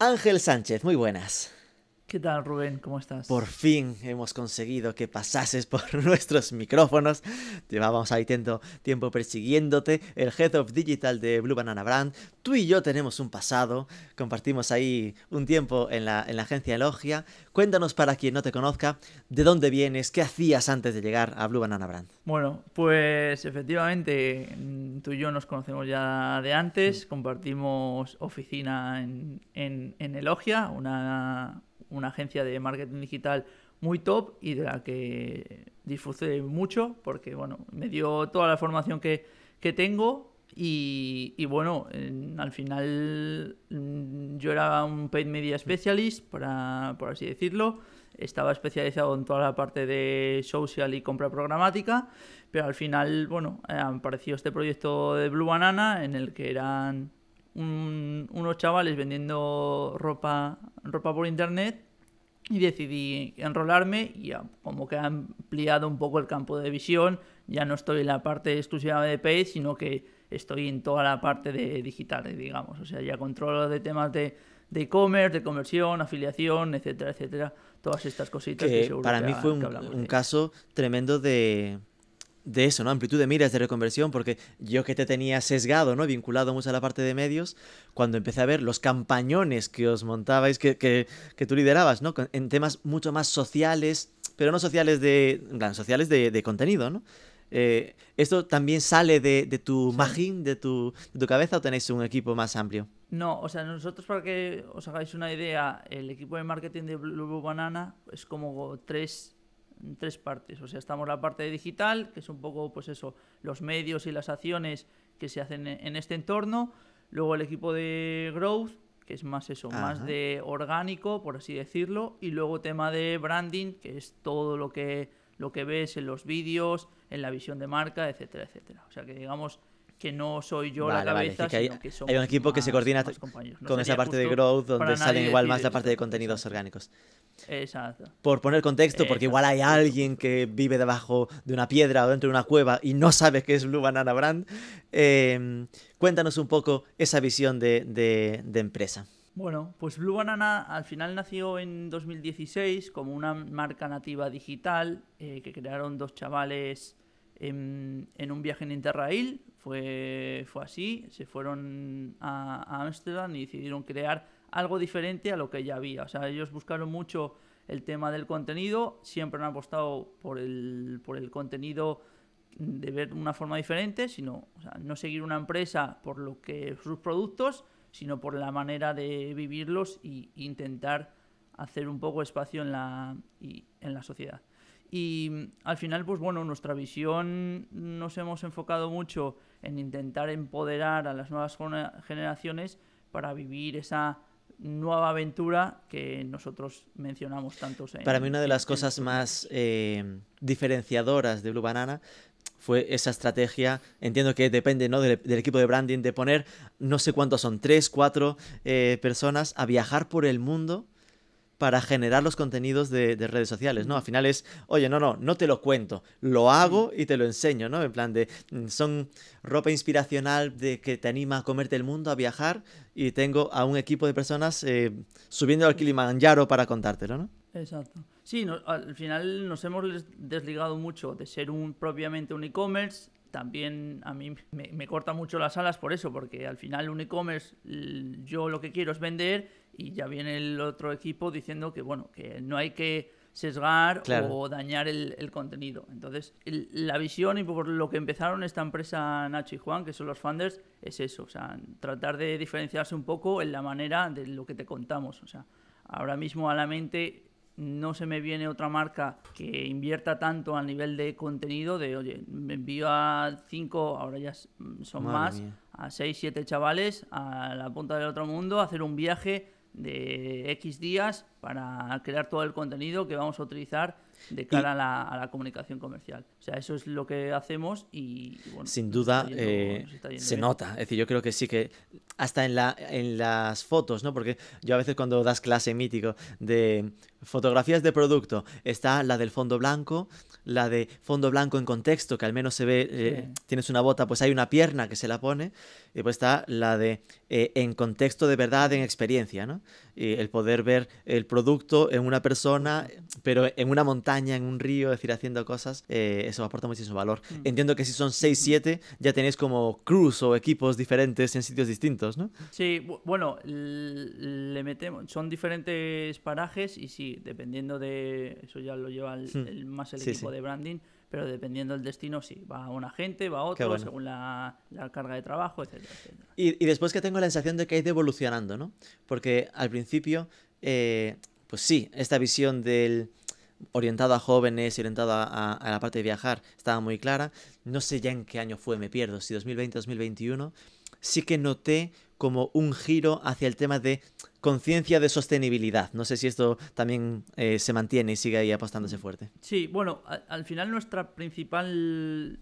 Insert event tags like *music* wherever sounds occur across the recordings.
Ángel Sánchez, muy buenas. ¿Qué tal, Rubén? ¿Cómo estás? Por fin hemos conseguido que pasases por *laughs* nuestros micrófonos. Llevábamos ahí tiempo persiguiéndote. El Head of Digital de Blue Banana Brand. Tú y yo tenemos un pasado. Compartimos ahí un tiempo en la, agencia Elogia. Cuéntanos para quien no te conozca, ¿de dónde vienes? ¿Qué hacías antes de llegar a Blue Banana Brand? Bueno, pues efectivamente, mm, tú y yo nos conocemos ya de antes. Compartimos oficina en Elogia, una una agencia de marketing digital muy top y de la que disfruté mucho porque, bueno, me dio toda la formación que, tengo y, bueno, al final mm, yo era un paid media specialist, para, por así decirlo. Estaba especializado en toda la parte de social y compra programática, pero al final, bueno, eh, apareció este proyecto de Blue Banana en el que eran unos chavales vendiendo ropa, ropa por internet y decidí enrolarme y como que ha ampliado un poco el campo de visión, ya no estoy en la parte exclusiva de page, sino que estoy en toda la parte de digital, digamos, o sea, ya controlo de temas de de e-commerce, de conversión, afiliación, etcétera, etcétera, todas estas cositas que, que para mí fue un caso tremendo de de eso, ¿no? Amplitud de miras, de reconversión, porque yo que te tenía sesgado, ¿no? Vinculado mucho a la parte de medios, cuando empecé a ver los campañones que os montabais, que, tú liderabas, ¿no? En temas mucho más sociales, pero no sociales de, en sociales de, contenido, ¿no? Eh, ¿Esto también sale de, tu magín, de tu, de tu, cabeza o tenéis un equipo más amplio? No, o sea, nosotros para que os hagáis una idea, el equipo de marketing de Blue Banana es como tres en tres partes. O sea, estamos la parte de digital, que es un poco, pues eso, los medios y las acciones que se hacen e-, en este entorno. Luego el equipo de growth, que es más eso, más de orgánico, por así decirlo. Y luego tema de branding, que es todo lo que, lo que ves en los vídeos, en la visión de marca, etcétera, etcétera. O sea que digamos que no soy yo la cabeza. sino que hay, hay, un equipo que se coordina con esa parte de growth donde salen igual más la parte de contenidos orgánicos. Exacto. Por poner contexto, porque igual hay alguien que vive debajo de una piedra o dentro de una cueva y no sabe qué es Blue Banana Brand. Em, cuéntanos un poco esa visión de, empresa. Bueno, pues Blue Banana al final nació en 2016 como una marca nativa digital eh, que crearon dos chavales en, un viaje en Interrail, fue, fue así, se fueron a Ámsterdam y decidieron crear algo diferente a lo que ya había. O sea, ellos buscaron mucho el tema del contenido, siempre han apostado por el, contenido de ver una forma diferente, sino no seguir una empresa por lo que sus productos, sino por la manera de vivirlos e intentar hacer un poco espacio en la, en la sociedad. Y al final, pues bueno, nuestra visión nos hemos enfocado mucho en intentar empoderar a las nuevas generaciones para vivir esa nueva aventura que nosotros mencionamos tantos. En, para mí una de las cosas más eh, diferenciadoras de Blue Banana fue esa estrategia, entiendo que depende del, equipo de branding, de poner no sé cuántos son, tres, cuatro eh, personas a viajar por el mundo para generar los contenidos de, redes sociales, ¿no? Al final es, oye, no, no, no te lo cuento, lo hago y te lo enseño, ¿no? En plan de, mm, son ropa inspiracional de que te anima a comerte el mundo, a viajar, y tengo a un equipo de personas eh, subiendo al Kilimanjaro para contártelo, ¿no? Exacto. Sí, al final nos hemos desligado mucho de ser un propiamente un e-commerce. También a mí me, me corta mucho las alas por eso, porque al final un e-commerce yo lo que quiero es vender y ya viene el otro equipo diciendo que, bueno, que no hay que sesgar o dañar el, contenido. Entonces, la visión y por lo que empezaron esta empresa Nacho y Juan, que son los funders, es eso, o sea, tratar de diferenciarse un poco en la manera de lo que te contamos. O sea, ahora mismo a la mente no se me viene otra marca que invierta tanto a nivel de contenido de, oye, me envío a cinco, ahora ya son más, a seis, siete chavales a la punta del otro mundo a hacer un viaje de X días para crear todo el contenido que vamos a utilizar de cara a, la, comunicación comercial. O sea, eso es lo que hacemos y, bueno, sin duda eh, se, nota. Es decir, yo creo que sí que hasta en, la, en las fotos, ¿no? Porque yo a veces cuando das clase mítico de fotografías de producto, está la del fondo blanco, la de fondo blanco en contexto, que al menos se ve, eh, tienes una bota, pues hay una pierna que se la pone, y pues está la de eh, en contexto de verdad, en experiencia, ¿no? Y el poder ver el producto en una persona, pero en una montaña, en un río, es decir, haciendo cosas, eh, eso aporta muchísimo valor. Mm. Entiendo que si son 6, 7, ya tenéis como crews o equipos diferentes en sitios distintos, ¿no? Sí, bueno, le metemos, son diferentes parajes y sí, dependiendo de, eso ya lo lleva hmm. más el equipo de branding, pero dependiendo del destino, sí, va una gente, va otro, según la, carga de trabajo, etcétera, Y, después que tengo la sensación de que ha ido evolucionando, ¿no? Porque al principio eh, pues sí, esta visión del orientado a jóvenes, orientado a, la parte de viajar, estaba muy clara. No sé ya en qué año fue, me pierdo, si 2020, 2021. Sí que noté como un giro hacia el tema de conciencia de sostenibilidad. No sé si esto también eh, se mantiene y sigue ahí apostándose mm. fuerte. Sí, bueno, al final nuestra principal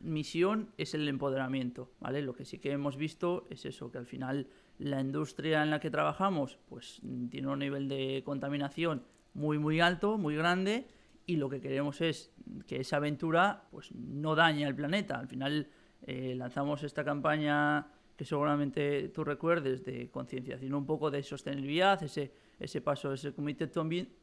misión es el empoderamiento, ¿vale? Lo que sí que hemos visto es eso, que al final la industria en la que trabajamos pues tiene un nivel de contaminación muy muy alto, muy grande y lo que queremos es que esa aventura pues no dañe al planeta. Al final eh, lanzamos esta campaña que seguramente tú recuerdes de concienciación un poco de sostenibilidad, ese, ese paso, ese comité to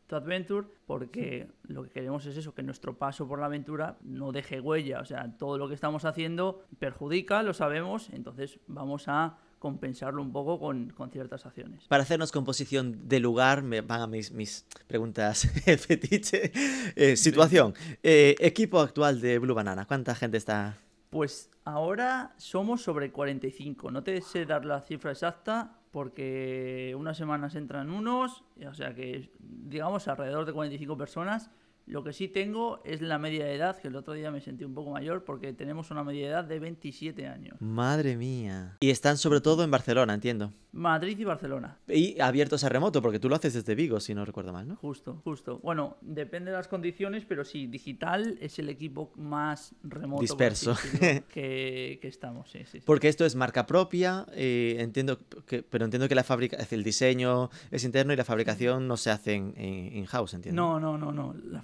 adventure, porque lo que queremos es eso, que nuestro paso por la aventura no deje huella, o sea, todo lo que estamos haciendo perjudica, lo sabemos, entonces vamos a compensarlo un poco con, ciertas acciones. Para hacernos composición de lugar, me van a mis, mis preguntas *laughs* fetiche. Eh, situación. Eh, equipo actual de Blue Banana, ¿cuánta gente está? Pues ahora somos sobre 45. No te sé dar la cifra exacta porque unas semanas entran unos, o sea que digamos alrededor de 45 personas lo que sí tengo es la media de edad, que el otro día me sentí un poco mayor porque tenemos una media de edad de 27 años. Madre mía. Y están sobre todo en Barcelona, entiendo. Madrid y Barcelona. Y abiertos a remoto, porque tú lo haces desde Vigo, si no recuerdo mal, ¿no? Justo, justo. Bueno, depende de las condiciones, pero sí, digital es el equipo más remoto. Disperso. *laughs* Que, estamos, sí, sí, Porque esto es marca propia, eh, entiendo que, pero entiendo que la fábrica, el diseño es interno y la fabricación no se hace en in-house, entiendo. No, no, no, no. La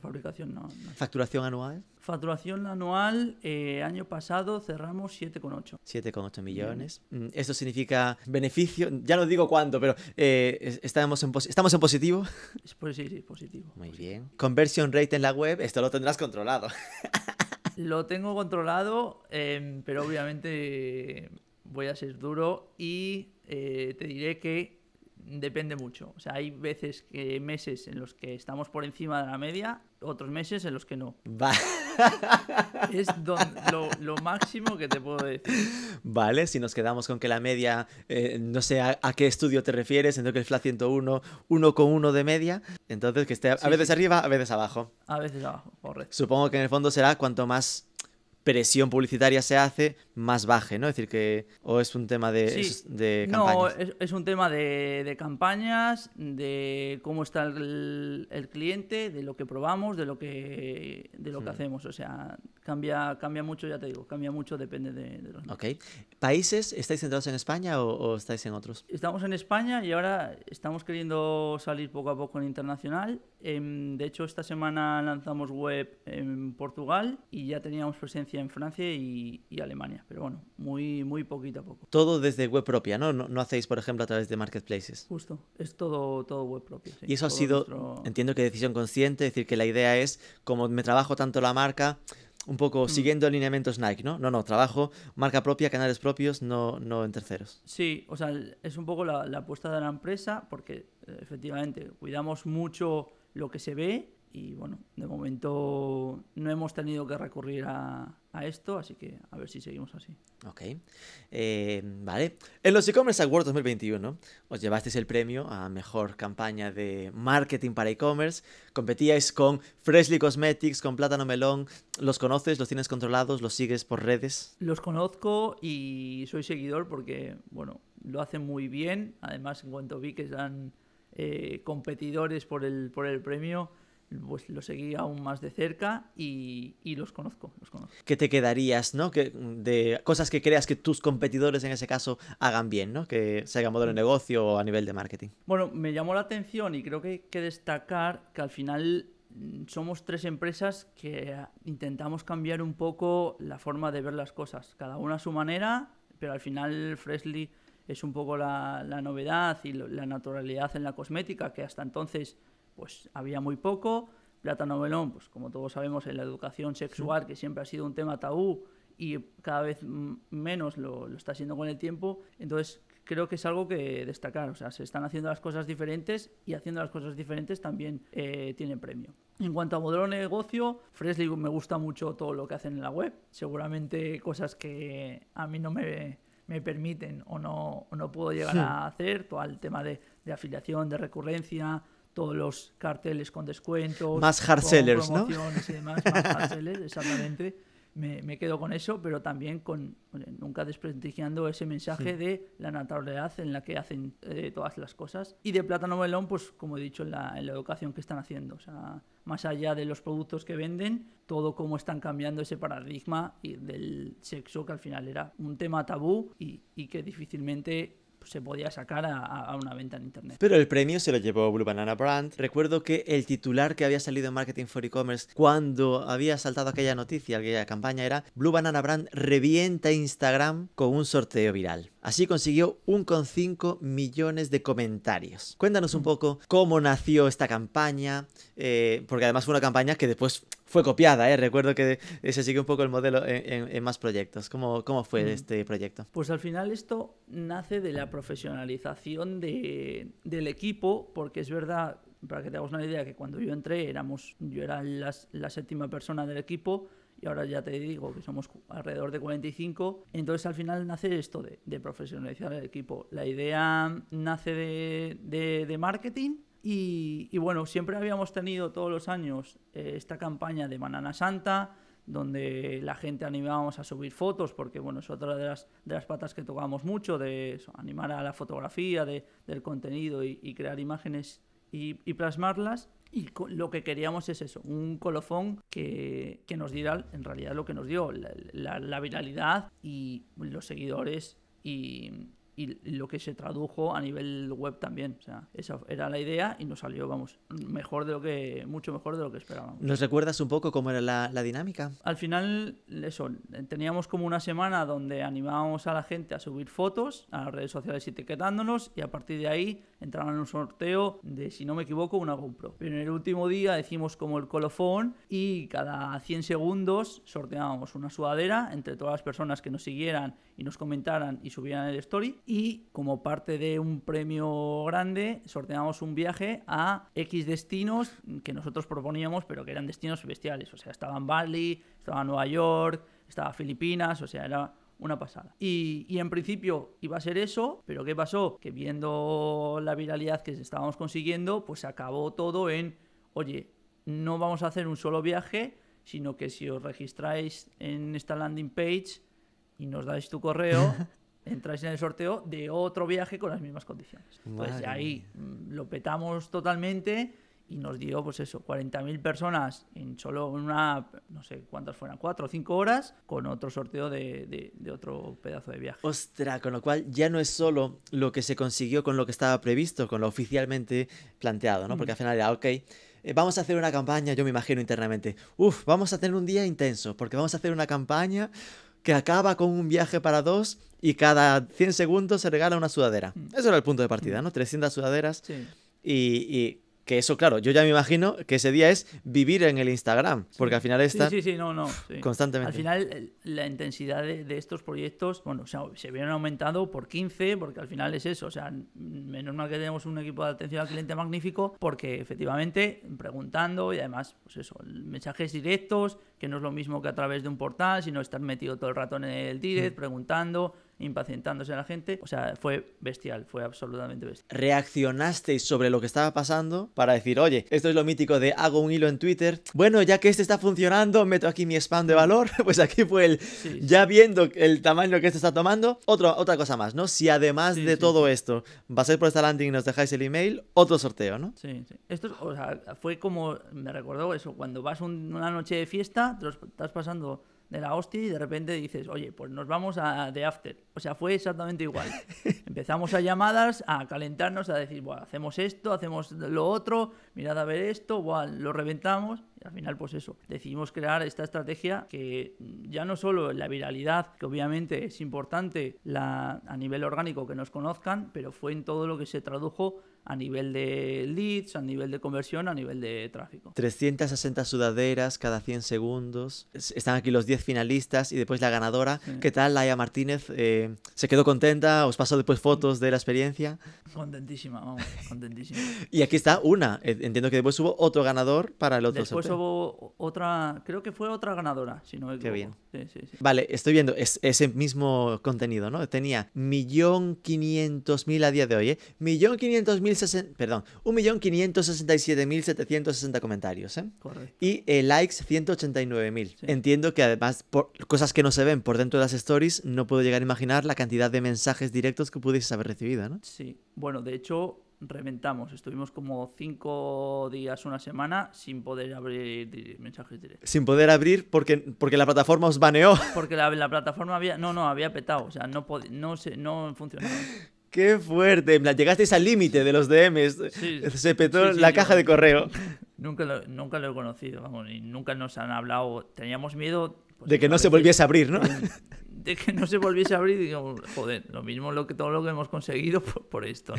fabricación no, ¿Facturación anual? Facturación anual, eh, año pasado cerramos 7,8. 7,8 millones. Mm, esto significa beneficio, ya no digo cuánto, pero eh, estamos, en positivo? Pues sí, sí, positivo. Muy bien. Conversion rate en la web, esto lo tendrás controlado. *laughs* lo tengo controlado, em, pero obviamente voy a ser duro y eh, te diré que depende mucho. O sea, hay veces que meses en los que estamos por encima de la media, otros meses en los que no. Va. *laughs* Es lo, máximo que te puedo decir. Vale, si nos quedamos con que la media, eh, no sé a, qué estudio te refieres, entonces que el FLA 101, uno con uno de media, entonces que esté a, veces arriba, a veces abajo. A veces abajo, correcto. Supongo que en el fondo será cuanto más presión publicitaria se hace, más baje, ¿no? Es decir, que o es un tema de, campañas. No, es, un tema de, campañas, de cómo está el, cliente, de lo que probamos, de lo que, de lo que hmm. hacemos. O sea, cambia, cambia mucho, ya te digo, cambia mucho, depende de, los... Ok. ¿Países? ¿Estáis centrados en España o, estáis en otros? Estamos en España y ahora estamos queriendo salir poco a poco en internacional. Em, de hecho, esta semana lanzamos web en Portugal y ya teníamos presencia en Francia y Alemania pero bueno, muy, muy poquito a poco. Todo desde web propia, ¿no? ¿no? hacéis, por ejemplo, a través de marketplaces. Justo, es todo, todo web propia. Y eso ha sido, entiendo que decisión consciente, es decir, que la idea es, como me trabajo tanto la marca, un poco mm. siguiendo alineamientos Nike, ¿no? No, no, trabajo, marca propia, canales propios, no, no en terceros. Sí, o sea, es un poco la, la apuesta de la empresa, porque eh, efectivamente cuidamos mucho lo que se ve y bueno, de momento no hemos tenido que recurrir a, esto, así que a ver si seguimos así. Ok, eh, vale. En los e-commerce awards 2021 os llevasteis el premio a mejor campaña de marketing para e-commerce, competíais con Freshly Cosmetics, con Plátano Melón, ¿los conoces, los tienes controlados, los sigues por redes? Los conozco y soy seguidor porque, bueno, lo hacen muy bien, además en cuanto vi que eran eh, competidores por por el premio, pues lo seguí aún más de cerca y, los, conozco, ¿Qué te quedarías, no? Que, de cosas que creas que tus competidores en ese caso hagan bien, ¿no? Que se hagan modelo de negocio o a nivel de marketing. Bueno, me llamó la atención y creo que hay que destacar que al final mm, somos tres empresas que intentamos cambiar un poco la forma de ver las cosas, cada una a su manera, pero al final Freshly es un poco la, la novedad y la naturalidad en la cosmética que hasta entonces pues había muy poco. Plátano melón, pues como todos sabemos, en la educación sexual, que siempre ha sido un tema tabú y cada vez menos lo, está siendo con el tiempo, entonces creo que es algo que destacar. O sea, se están haciendo las cosas diferentes y haciendo las cosas diferentes también eh, tienen premio. En cuanto a modelo de negocio, Fresley me gusta mucho todo lo que hacen en la web. Seguramente cosas que a mí no me, permiten o no, puedo llegar a hacer. Todo el tema de, de afiliación, de recurrencia, todos los carteles con descuentos. Más hard sellers, ¿no? Y demás, más hard sellers, exactamente. Me, me, quedo con eso, pero también con eh, nunca desprestigiando ese mensaje de la naturalidad en la que hacen eh, todas las cosas. Y de Plátano Melón, pues como he dicho, en la, en la educación que están haciendo. O sea, más allá de los productos que venden, todo cómo están cambiando ese paradigma y del sexo, que al final era un tema tabú y, y que difícilmente se podía sacar a, una venta en internet. Pero el premio se lo llevó Blue Banana Brand. Recuerdo que el titular que había salido en Marketing for E-Commerce cuando había saltado aquella noticia, aquella campaña, era Blue Banana Brand revienta Instagram con un sorteo viral. Así consiguió 1,5 millones de comentarios. Cuéntanos un mm. poco cómo nació esta campaña, eh, porque además fue una campaña que después fue copiada, eh. Recuerdo que se sigue un poco el modelo en, más proyectos. ¿Cómo, cómo fue mm. este proyecto? Pues al final esto nace de la profesionalización del equipo, porque es verdad, para que te hagas una idea, que cuando yo entré éramos, yo era la, la séptima persona del equipo, y ahora ya te digo que somos alrededor de 45. Entonces al final nace esto de, profesionalizar el equipo. La idea nace de, de, marketing y, bueno, siempre habíamos tenido todos los años eh, esta campaña de Banana Santa donde la gente animábamos a subir fotos, porque bueno, es otra de las, de las patas que tocábamos mucho, de eso, animar a la fotografía, de, del contenido y, crear imágenes y, y, plasmarlas. Y lo que queríamos es eso, un colofón que, nos diera en realidad lo que nos dio, la, la viralidad y los seguidores y, y lo que se tradujo a nivel web también. O sea, esa era la idea y nos salió, vamos, mejor de lo que, mucho mejor de lo que esperábamos. ¿Nos recuerdas un poco cómo era la, dinámica? Al final, eso, teníamos como una semana donde animábamos a la gente a subir fotos a las redes sociales etiquetándonos y a partir de ahí entraban en un sorteo de, si no me equivoco, una GoPro. Pero en el último día decimos como el colofón y cada 100 segundos sorteábamos una sudadera entre todas las personas que nos siguieran y nos comentaran y subieran el story y como parte de un premio grande sorteamos un viaje a X destinos que nosotros proponíamos, pero que eran destinos bestiales. O sea, estaba en Bali, estaba Nueva York, estaba Filipinas, o sea, era una pasada. Y, en principio iba a ser eso, pero ¿qué pasó? Que viendo la viralidad que estábamos consiguiendo, pues acabó todo en, oye, no vamos a hacer un solo viaje, sino que si os registráis en esta landing page y nos dais tu correo, *laughs* entráis en el sorteo de otro viaje con las mismas condiciones. ahí mm, lo petamos totalmente y nos dio, pues eso, 40.000 personas en solo una, no sé cuántas fueran, cuatro o cinco horas, con otro sorteo de, otro pedazo de viaje. Ostra, con lo cual ya no es solo lo que se consiguió con lo que estaba previsto, con lo oficialmente planteado, ¿no? Porque mm. al final era, ok, eh, vamos a hacer una campaña, yo me imagino internamente, uff, vamos a tener un día intenso, porque vamos a hacer una campaña que acaba con un viaje para dos y cada 100 segundos se regala una sudadera. Mm. Eso era el punto de partida, mm. ¿no? 300 sudaderas. Y, y, que eso, claro, yo ya me imagino que ese día es vivir en el Instagram, porque al final está... Sí, sí, no, no. Constantemente. Al final la intensidad de, estos proyectos, bueno, o sea, se vieron aumentado por 15, porque al final es eso, o sea, menos mal que tenemos un equipo de atención al cliente magnífico, porque efectivamente preguntando y además, pues eso, mensajes directos, que no es lo mismo que a través de un portal, sino estar metido todo el rato en el mm. direct, preguntando impacientándose a la gente. O sea, fue bestial, fue absolutamente bestial. Reaccionasteis sobre lo que estaba pasando para decir, oye, esto es lo mítico de hago un hilo en Twitter. Bueno, ya que este está funcionando, meto aquí mi spam de valor. *laughs* Pues aquí fue el, ya viendo el tamaño que esto está tomando. otra cosa más, ¿no? Si además de todo esto pasáis por esta landing y nos dejáis el email, otro sorteo, ¿no? Sí, sí. Esto, o sea, fue como, me recordó eso, cuando vas una noche de fiesta, te, estás pasando de la hostia y de repente dices, oye, pues nos vamos a The After. O sea, fue exactamente igual. *laughs* Empezamos a llamadas, a calentarnos, a decir, bueno, hacemos esto, hacemos lo otro, mirad a ver esto, igual lo reventamos. Y al final, pues eso, decidimos crear esta estrategia que ya no solo la viralidad, que obviamente es importante la, a nivel orgánico que nos conozcan, pero fue en todo lo que se tradujo a nivel de leads, a nivel de conversión, a nivel de tráfico. 360 sudaderas cada 100 segundos. Están aquí los 10 finalistas y después la ganadora. ¿Qué tal, Laia Martínez? Eh, ¿Se quedó contenta? ¿Os paso después fotos de la experiencia? Contentísima, vamos, contentísima. *laughs* y aquí está una. Eh, entiendo que después hubo otro ganador para el otro Después otra, creo que fue otra ganadora, si no bien. Vale, estoy viendo es, ese mismo contenido, ¿no? Tenía 1.500.000 a día de hoy, ¿eh? 1.500.000 Perdón, 1.567.760 comentarios. ¿eh? Y el eh, likes 189.000. Entiendo que además, cosas que no se ven por dentro de las stories, no puedo llegar a imaginar la cantidad de mensajes directos que pudiste haber recibido, ¿no? Sí. Bueno, de hecho, reventamos. Estuvimos como cinco días, una semana, sin poder abrir mensajes directos. Sin poder abrir porque, porque la plataforma os baneó. Porque la, plataforma había. No, no, había petado. O sea, no, no, se, no funcionaba. *laughs* Qué fuerte. Llegasteis al límite de los DMs. Se petó la caja de correo. Nunca lo, nunca lo he conocido, vamos, y nunca nos han hablado. Teníamos miedo. Pues, de que no se volviese a abrir, ¿no? de que no se volviese a abrir, digo, joder, lo mismo lo que todo lo que hemos conseguido por, esto,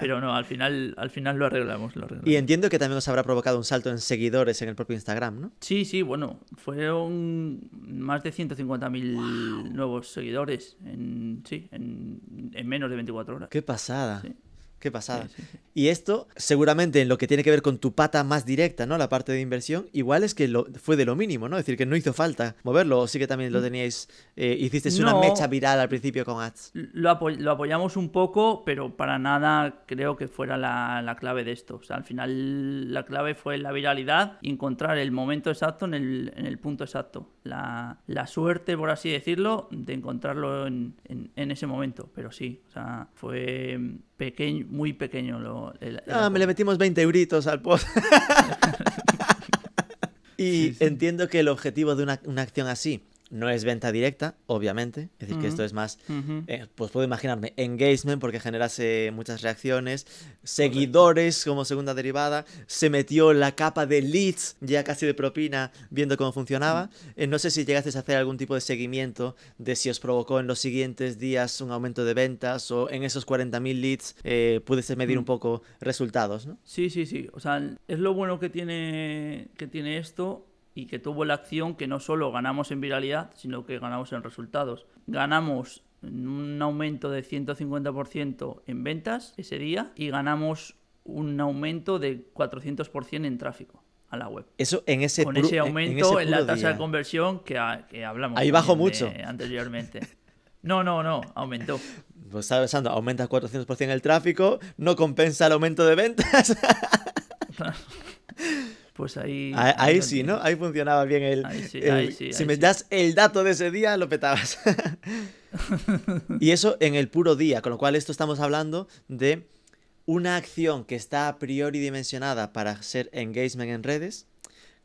Pero no, al final, al final lo arreglamos, lo Y entiendo que también os habrá provocado un salto en seguidores en el propio Instagram, ¿no? Sí, sí, bueno, fueron más de 150.000 mil nuevos seguidores en, sí, en, menos de 24 horas. Qué pasada. Qué pasada. Y esto, seguramente en lo que tiene que ver con tu pata más directa, ¿no? La parte de inversión, igual es que lo, fue de lo mínimo, ¿no? Es decir, que no hizo falta moverlo, o sí que también lo mm. teníais, eh, hicisteis una mecha viral al principio con ads. Lo, apoyamos un poco, pero para nada creo que fuera la, clave de esto. O sea, al final la clave fue la viralidad encontrar el momento exacto en el, punto exacto. La, suerte, por así decirlo, de encontrarlo en, en ese momento. Pero sí, o sea, fue pequeño, muy pequeño. Lo, ah, me le metimos 20 euritos al post. *laughs* y entiendo que el objetivo de una, una acción así no es venta directa, obviamente. Es decir, que esto es más. Eh, pues puedo imaginarme engagement porque generase muchas reacciones, seguidores como segunda derivada. Se metió la capa de leads ya casi de propina viendo cómo funcionaba. Eh, no sé si llegaste a hacer algún tipo de seguimiento de si os provocó en los siguientes días un aumento de ventas o en esos 40.000 leads eh, pudiste medir mm. un poco resultados, ¿no? Sí, sí, sí. O sea, es lo bueno que tiene, que tiene esto y que tuvo la acción que no solo ganamos en viralidad, sino que ganamos en resultados. Ganamos un aumento de 150% en ventas ese día y ganamos un aumento de 400% en tráfico a la web. Eso en ese Con ese aumento en, la tasa de conversión que, que hablamos. Ahí bajó mucho. Anteriormente. No, no, no, aumentó. Pues pensando, 400% el tráfico, no compensa el aumento de ventas. *laughs* pues ahí... Ahí, sí, ¿no? Ahí funcionaba bien el... Ahí sí, ahí sí, si me das el dato de ese día, lo petabas. *laughs* y eso en el puro día, con lo cual esto estamos hablando de una acción que está a priori dimensionada para ser engagement en redes,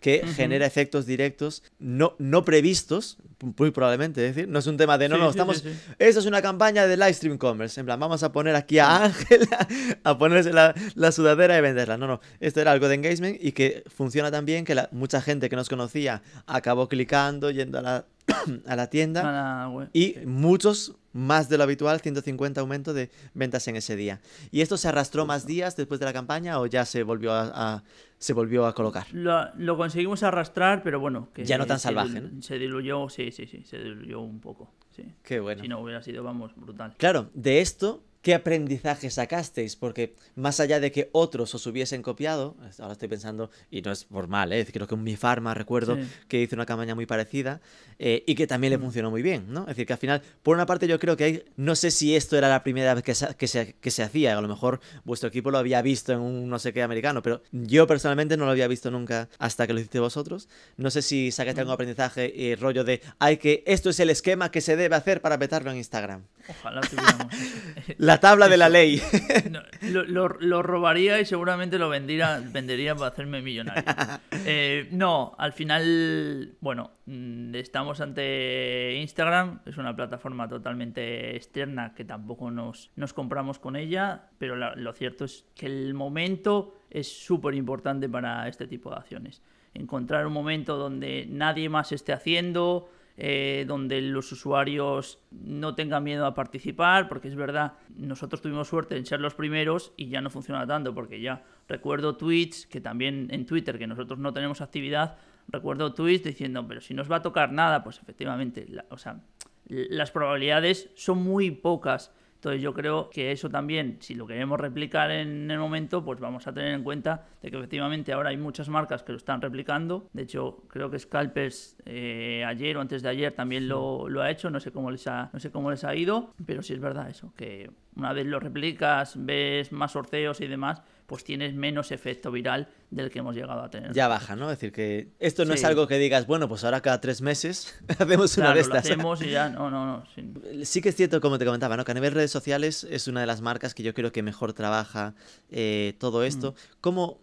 que genera efectos directos no, no previstos, muy probablemente, es decir, no es un tema de no, no, estamos, esa es una campaña de live stream commerce, en plan, vamos a poner aquí a Ángela *laughs* a ponerse la, sudadera y venderla, no, no, esto era algo de engagement y que funciona tan bien que mucha gente que nos conocía acabó clicando, yendo a la *coughs* a la tienda y muchos más de lo habitual, 150 aumento de ventas en ese día. ¿Y esto se arrastró más días después de la campaña o ya se volvió a, se volvió a colocar? Lo, conseguimos arrastrar, pero bueno. Que ya no tan salvaje. Se diluyó, sí, sí, sí, se diluyó un poco. Sí. Qué bueno. Si no hubiera sido, vamos, brutal. Claro, de esto ¿Qué aprendizaje sacasteis? Porque más allá de que otros os hubiesen copiado, ahora estoy pensando, y no es formal, ¿eh? creo que en mi farma recuerdo que hizo una campaña muy parecida eh, y que también le mm. funcionó muy bien, ¿no? Es decir, que al final, por una parte yo creo que hay, no sé si esto era la primera vez que se, que se, hacía, a lo mejor vuestro equipo lo había visto en un no sé qué americano, pero yo personalmente no lo había visto nunca hasta que lo hiciste vosotros. No sé si sacaste algún mm. aprendizaje y rollo de, hay que, esto es el esquema que se debe hacer para petarlo en Instagram. Ojalá tuviéramos. *laughs* *laughs* la la tabla de la ley. lo, robaría y seguramente lo vendiera, vendería para hacerme millonario. *laughs* Eh, no, al final, bueno, mm, estamos ante Instagram, es una plataforma totalmente externa que tampoco nos, nos compramos con ella, pero lo cierto es que el momento es súper importante para este tipo de acciones. Encontrar un momento donde nadie más esté haciendo, eh, donde los usuarios no tengan miedo a participar, porque es verdad, nosotros tuvimos suerte en ser los primeros y ya no funciona tanto, porque ya recuerdo tweets, que también en Twitter, que nosotros no tenemos actividad, recuerdo tweets diciendo, pero si nos va a tocar nada, pues efectivamente, o sea, las probabilidades son muy pocas entonces yo creo que eso también, si lo queremos replicar en el momento, pues vamos a tener en cuenta de que efectivamente ahora hay muchas marcas que lo están replicando. De hecho, creo que Scalpers eh, ayer o antes de ayer también lo, ha hecho, no sé, cómo les ha, no sé cómo les ha ido, pero sí es verdad eso, que una vez lo replicas, ves más sorteos y demás, pues tienes menos efecto viral del que hemos llegado a tener. Ya baja, ¿no? Es decir, que esto no es algo que digas, bueno, pues ahora cada tres meses *laughs* hacemos una de estas. Lo hacemos y ya, no, no, no. Sí que es cierto, como te comentaba, ¿no? Que a redes sociales es una de las marcas que yo creo que mejor trabaja eh, todo mm. esto. ¿Cómo,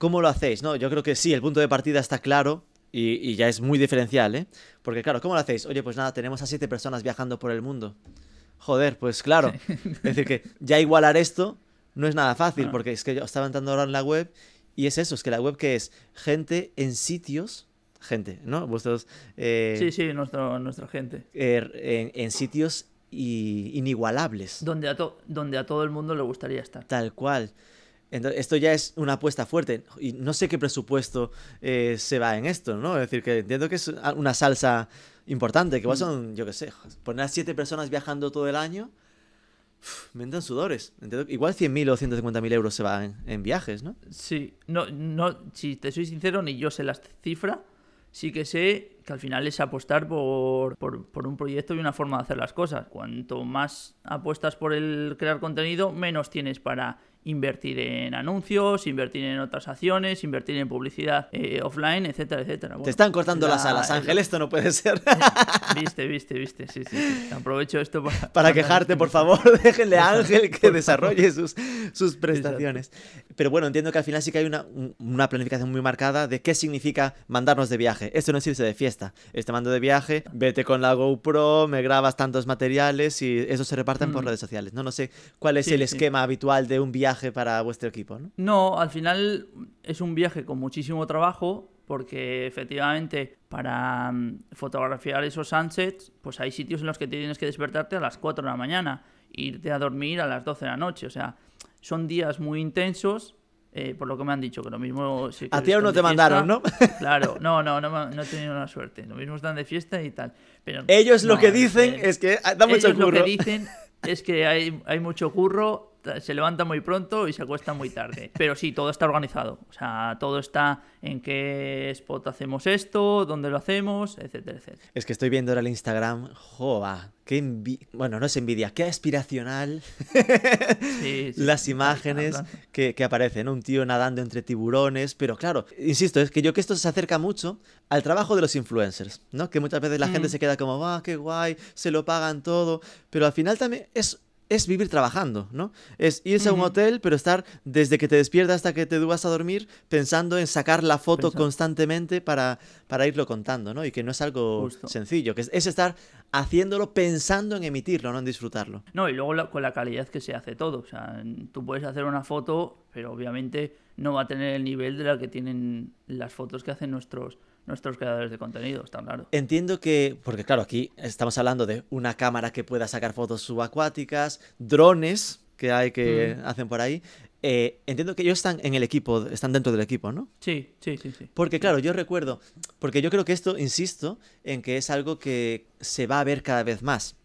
lo hacéis? No, yo creo que sí, el punto de partida está claro, y, y, ya es muy diferencial, ¿eh? Porque claro, ¿cómo lo hacéis? Oye, pues nada, tenemos a siete personas viajando por el mundo. Joder, pues claro. Es decir, que ya igualar esto no es nada fácil, ah. porque es que yo estaba entrando ahora en la web y es eso, es que la web que es gente en sitios, gente, ¿no? Vuestros... Eh, sí, sí, nuestro, nuestra gente. Er, en, sitios inigualables. Donde a, donde a todo el mundo le gustaría estar. Tal cual. esto ya es una apuesta fuerte y no sé qué presupuesto eh, se va en esto, ¿no? Es decir, que entiendo que es una salsa importante, que igual mm. son, yo qué sé, poner a siete personas viajando todo el año *sighs* me entran sudores. Igual 100.000 o 150.000 euros se van en, viajes, ¿no? Sí, no, no, si te soy sincero, ni yo sé la cifra. Sí que sé que al final es apostar por, por, un proyecto y una forma de hacer las cosas. Cuanto más apuestas por el crear contenido, menos tienes para invertir en anuncios, invertir en otras acciones, invertir en publicidad eh, offline, etcétera, etcétera. Te están cortando las alas, Ángel, esto no puede ser. *laughs* viste, viste, viste, sí, sí. Aprovecho esto *laughs* para... Para, quejarte, por *laughs* favor, déjenle a Ángel que desarrolle sus, sus prestaciones. Pero bueno, entiendo que al final sí que hay una, una planificación muy marcada de qué significa mandarnos de viaje. Esto no es irse de fiesta, este mando de viaje, vete con la GoPro, me grabas tantos materiales y eso se reparten por mm. redes sociales. No, no sé cuál es el esquema habitual de un viaje para vuestro equipo, ¿no? No, al final es un viaje con muchísimo trabajo porque efectivamente para mm, fotografiar esos sunsets, pues hay sitios en los que tienes que despertarte a las 4 de la mañana, e irte a dormir a las 12 de la noche, o sea, son días muy intensos eh, por lo que me han dicho, que lo mismo... a ti aún no te mandaron, ¿no? *laughs* Claro, no, no, no, no he tenido la suerte. Lo mismo están de fiesta y tal. Pero ellos lo que dicen eh, es que ah, da Lo que es que hay, hay mucho curro se levanta muy pronto y se acuesta muy tarde. *laughs* Pero sí, todo está organizado. O sea, todo está en qué spot hacemos esto, dónde lo hacemos, etcétera, etcétera. Es que estoy viendo ahora el Instagram, joa, qué envidia, bueno, no es envidia, qué aspiracional *laughs* sí, las imágenes que, aparecen, un tío nadando entre tiburones, pero claro, insisto, es que yo que esto se acerca mucho al trabajo de los influencers, ¿no? Que muchas veces la mm. gente se queda como, va, ah, qué guay, se lo pagan todo, pero al final también es es vivir trabajando, ¿no? Es irse a un hotel, pero estar desde que te despiertas hasta que te vas a dormir pensando en sacar la foto constantemente para, para irlo contando, ¿no? Y que no es algo sencillo, que es, estar haciéndolo pensando en emitirlo, no en disfrutarlo. No, y luego con la calidad que se hace todo. O sea, tú puedes hacer una foto, pero obviamente no va a tener el nivel de la que tienen las fotos que hacen nuestros nuestros creadores de contenido, está claro. Entiendo que, porque claro, aquí estamos hablando de una cámara que pueda sacar fotos subacuáticas, drones que hay que mm. hacen por ahí. Eh, entiendo que ellos están en el equipo, están dentro del equipo, ¿no? Sí, sí, sí, sí. Porque claro, yo recuerdo, porque yo creo que esto, insisto, en que es algo que se va a ver cada vez más.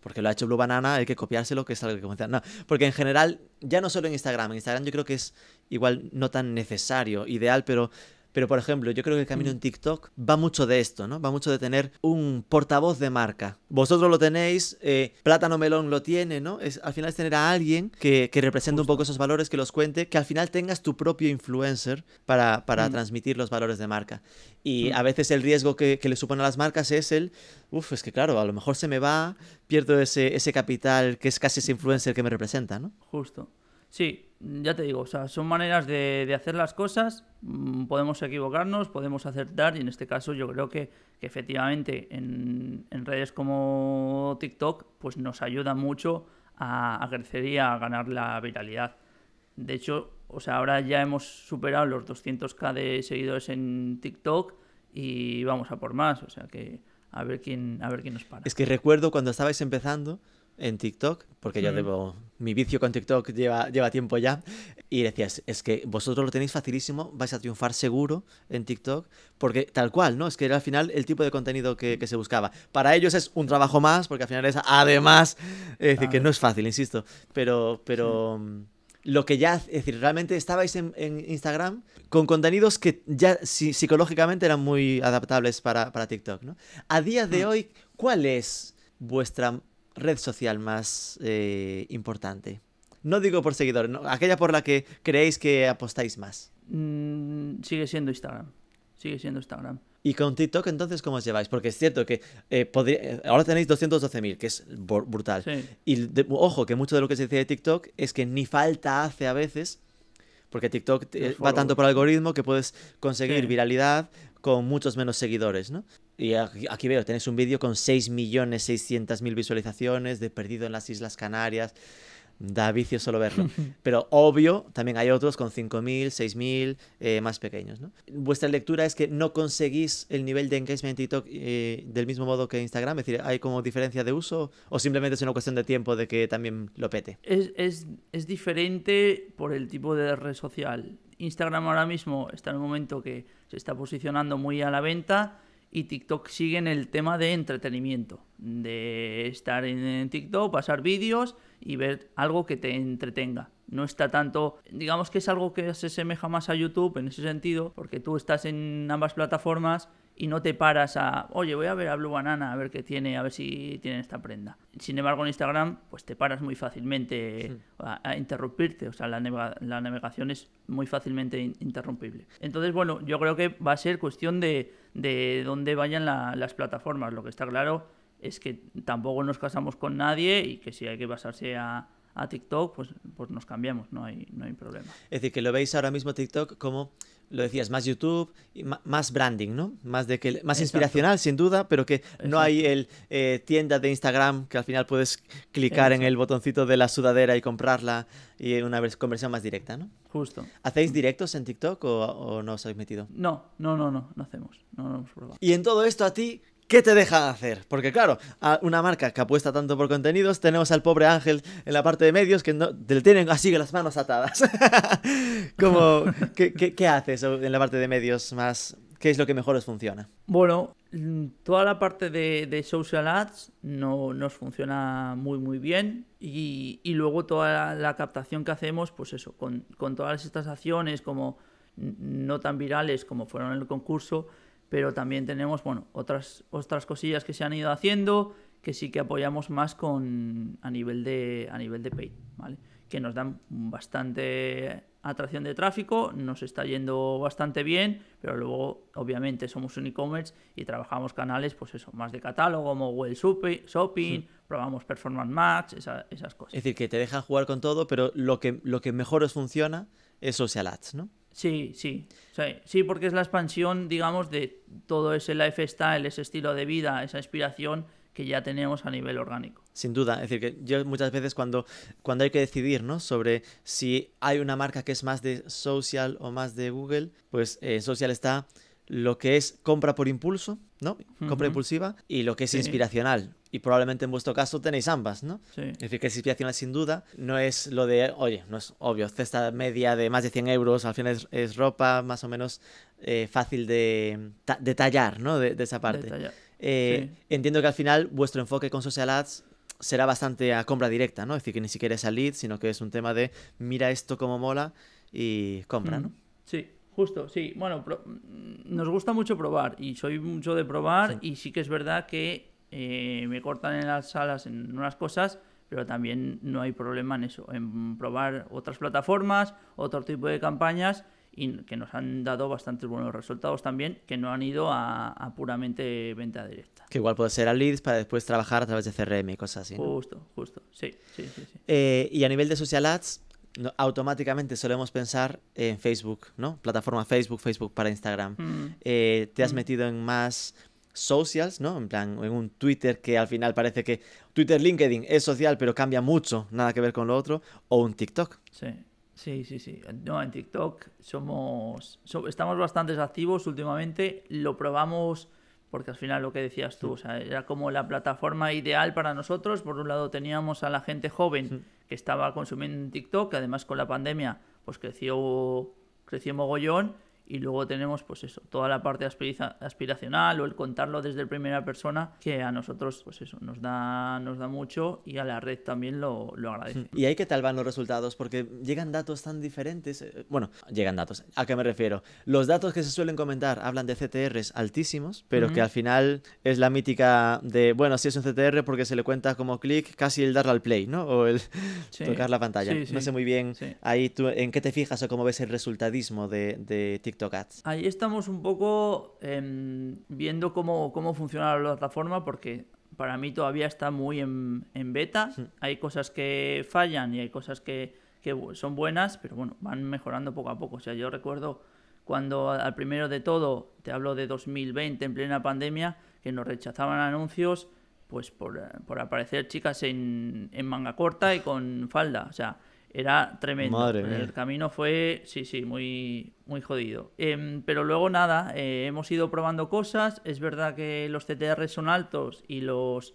Porque lo ha hecho Blue Banana, hay que copiárselo, que es algo que No, porque en general, ya no solo en Instagram, en Instagram yo creo que es igual no tan necesario, ideal, pero pero, por ejemplo, yo creo que el camino mm. en TikTok va mucho de esto, ¿no? Va mucho de tener un portavoz de marca. Vosotros lo tenéis, eh, Plátano Melón lo tiene, ¿no? Es, al final es tener a alguien que, que represente un poco esos valores, que los cuente, que al final tengas tu propio influencer para, mm. transmitir los valores de marca. Y mm. a veces el riesgo que, le supone a las marcas es el, uff, es que claro, a lo mejor se me va, pierdo ese, ese capital que es casi ese influencer que me representa, ¿no? Justo. Sí, ya te digo, o sea, son maneras de, de, hacer las cosas, mm, podemos equivocarnos, podemos acertar y en este caso yo creo que, efectivamente en, en, redes como TikTok pues nos ayuda mucho a, crecer y a ganar la viralidad. De hecho, o sea, ahora ya hemos superado los 200k de seguidores en TikTok y vamos a por más, o sea que a ver quién, a ver quién nos para. Es que recuerdo cuando estabais empezando en TikTok, porque yo debo. Mi vicio con TikTok lleva, lleva tiempo ya. Y decías, es que vosotros lo tenéis facilísimo, vais a triunfar seguro en TikTok, porque tal cual, ¿no? Es que era al final el tipo de contenido que, se buscaba. Para ellos es un trabajo más, porque al final es además. Es decir, que no es fácil, insisto. Pero. pero mm, lo que ya, es decir, realmente estabais en, Instagram con contenidos que ya psicológicamente eran muy adaptables para, para, TikTok, ¿no? A día de mm. hoy, ¿cuál es vuestra red social más eh, importante? No digo por seguidores, aquella por la que creéis que apostáis más. Mm, sigue siendo Instagram. Sigue siendo Instagram. ¿Y con TikTok entonces cómo os lleváis? Porque es cierto que eh, eh, ahora tenéis 212.000, que es brutal. Y ojo, que mucho de lo que se dice de TikTok es que ni falta hace a veces, porque TikTok va tanto por algoritmo que puedes conseguir viralidad con muchos menos seguidores, ¿no? Y aquí veo, tenéis un vídeo con 6.600.000 visualizaciones de Perdido en las Islas Canarias. Da vicio solo verlo. *laughs* Pero obvio, también hay otros con 5.000, 6.000, eh, más pequeños. ¿no? Vuestra lectura es que no conseguís el nivel de engagement en TikTok eh, del mismo modo que Instagram. Es decir, ¿hay como diferencia de uso o simplemente es una cuestión de tiempo de que también lo pete? Es, es, es diferente por el tipo de red social. Instagram ahora mismo está en un momento que se está posicionando muy a la venta y TikTok sigue en el tema de entretenimiento, de estar en TikTok, pasar vídeos y ver algo que te entretenga. No está tanto, digamos que es algo que se asemeja más a YouTube en ese sentido, porque tú estás en ambas plataformas y no te paras a, oye, voy a ver a Blue Banana a ver qué tiene, a ver si tiene esta prenda. Sin embargo, en Instagram, pues te paras muy fácilmente a, interrumpirte, o sea, la, navegación es muy fácilmente interrumpible. Entonces, bueno, yo creo que va a ser cuestión de de dónde vayan las plataformas. Lo que está claro es que tampoco nos casamos con nadie y que si hay que basarse a, a TikTok, pues, pues nos cambiamos, no hay, no hay problema. Es decir, que lo veis ahora mismo TikTok como lo decías, más YouTube, más branding, ¿no? Más de que más inspiracional, sin duda, pero que no hay el eh, tienda de Instagram que al final puedes clicar en el botoncito de la sudadera y comprarla y una conversión más directa, ¿no? Justo. ¿Hacéis directos en TikTok o, no os habéis metido? No, no, no, no, no hacemos. hemos probado. Y en todo esto a ti, ¿Qué te deja hacer? Porque claro, a una marca que apuesta tanto por contenidos, tenemos al pobre Ángel en la parte de medios que le tienen así que las manos atadas. *laughs* Como, *laughs* ¿qué, haces en la parte de medios más? ¿Qué es lo que mejor os funciona? Bueno, toda la parte de, social ads no nos funciona muy muy bien y, luego toda la, captación que hacemos, pues eso, con, con todas estas acciones como no tan virales como fueron en el concurso, pero también tenemos, bueno, otras, otras cosillas que se han ido haciendo que sí que apoyamos más con a nivel de a nivel de paid, ¿vale? Que nos dan bastante atracción de tráfico, nos está yendo bastante bien, pero luego obviamente somos un e-commerce y trabajamos canales, pues eso, más de catálogo, como Well Shopping, probamos Performance Max, esas cosas. Es decir, que te deja jugar con todo, pero lo que, lo que mejor os funciona es Social Ads, ¿no? Sí, sí, sí, porque es la expansión, digamos, de todo ese lifestyle, ese estilo de vida, esa inspiración que ya tenemos a nivel orgánico. Sin duda, es decir, que yo muchas veces cuando, cuando hay que decidir ¿no? sobre si hay una marca que es más de social o más de Google, pues en eh, social está lo que es compra por impulso, ¿no? Compra impulsiva y lo que es inspiracional y probablemente en vuestro caso tenéis ambas, ¿no? Sí. Es decir, que es inspiracional sin duda. No es lo de, oye, no es obvio, cesta media de más de 100 euros, al final es, ropa más o menos eh, fácil de, tallar, ¿no? De, esa parte. Eh, entiendo que al final vuestro enfoque con social ads será bastante a compra directa, ¿no? Es decir, que ni siquiera es a lead, sino que es un tema de mira esto como mola y compra, ¿no? Mm, sí, Justo, sí. Bueno, mm, nos gusta mucho probar y soy mucho de probar y sí que es verdad que eh, me cortan en las salas en unas cosas, pero también no hay problema en eso, en probar otras plataformas, otro tipo de campañas y que nos han dado bastantes buenos resultados también, que no han ido a, puramente venta directa. Que igual puede ser a leads para después trabajar a través de CRM y cosas así. Justo, justo, sí, eh, y a nivel de social ads, automáticamente solemos pensar en Facebook, ¿no? Plataforma Facebook, Facebook para Instagram. Mm. Eh, ¿Te has mm. metido en más socials, ¿no? En plan, en un Twitter que al final parece que Twitter, LinkedIn es social, pero cambia mucho, nada que ver con lo otro, o un TikTok. Sí, sí, sí, sí. No, en TikTok somos, estamos bastante activos últimamente, lo probamos porque al final lo que decías tú, o sea, era como la plataforma ideal para nosotros. Por un lado teníamos a la gente joven que estaba consumiendo TikTok, que además con la pandemia pues creció, creció mogollón y luego tenemos, pues eso, toda la parte aspiracional o el contarlo desde primera persona, que a nosotros, pues eso, nos da, nos da mucho y a la red también lo, lo agradece. ¿Y ahí qué tal van los resultados? Porque llegan datos tan diferentes. Eh, bueno, llegan datos. ¿A qué me refiero? Los datos que se suelen comentar hablan de CTRs altísimos, pero que al final es la mítica de, bueno, si es un CTR porque se le cuenta como clic casi el darle al play, ¿no? O el tocar la pantalla. No sé muy bien ahí tú en qué te fijas o cómo ves el resultadismo de, de Ahí estamos un poco em, viendo cómo, cómo funciona la plataforma porque para mí todavía está muy en, beta. Hay cosas que fallan y hay cosas que, que, son buenas, pero bueno, van mejorando poco a poco. O sea, yo recuerdo cuando al primero de todo, te hablo de 2020 en plena pandemia, que nos rechazaban anuncios pues por, por aparecer chicas en, en manga corta y con falda. O sea, era tremendo. El camino fue, sí, sí, muy, muy jodido. Em, pero luego nada, eh, hemos ido probando cosas. Es verdad que los CTR son altos y los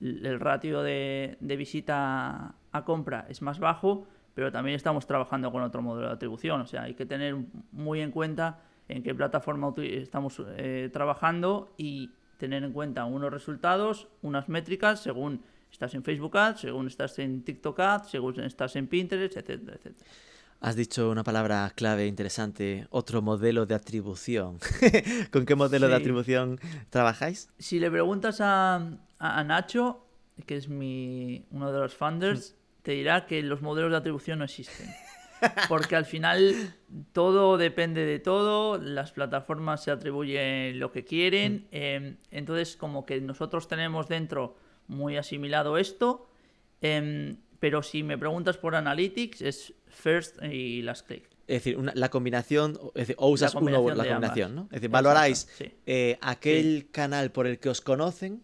el ratio de, visita a compra es más bajo, pero también estamos trabajando con otro modelo de atribución. O sea, hay que tener muy en cuenta en qué plataforma estamos eh, trabajando y tener en cuenta unos resultados, unas métricas según Estás en Facebook Ads, según estás en TikTok Ads, según estás en Pinterest, etcétera, etcétera. Has dicho una palabra clave interesante, otro modelo de atribución. *laughs* ¿Con qué modelo de atribución trabajáis? Si le preguntas a, Nacho, que es mi, uno de los funders, mm. te dirá que los modelos de atribución no existen. *laughs* Porque al final todo depende de todo, las plataformas se atribuyen lo que quieren, mm. em, entonces como que nosotros tenemos dentro muy asimilado esto. Em, pero si me preguntas por Analytics, es First y Last Click. Es decir, la combinación, o usas uno la combinación, ¿no? Es decir, valoráis eh, aquel canal por el que os conocen